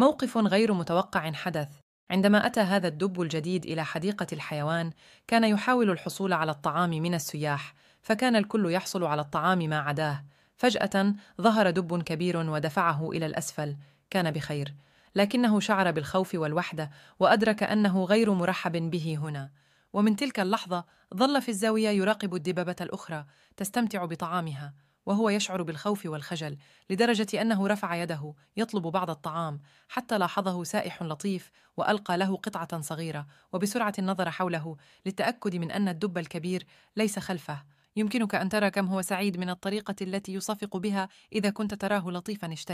موقف غير متوقع حدث عندما أتى هذا الدب الجديد إلى حديقة الحيوان كان يحاول الحصول على الطعام من السياح فكان الكل يحصل على الطعام ما عداه فجأة ظهر دب كبير ودفعه إلى الأسفل كان بخير لكنه شعر بالخوف والوحدة وأدرك أنه غير مرحب به هنا ومن تلك اللحظة ظل في الزاوية يراقب الدببة الأخرى تستمتع بطعامها وهو يشعر بالخوف والخجل لدرجة أنه رفع يده يطلب بعض الطعام حتى لاحظه سائح لطيف وألقى له قطعة صغيرة وبسرعة نظر حوله للتأكد من أن الدب الكبير ليس خلفه يمكنك أن ترى كم هو سعيد من الطريقة التي يصفق بها إذا كنت تراه لطيفا اشتري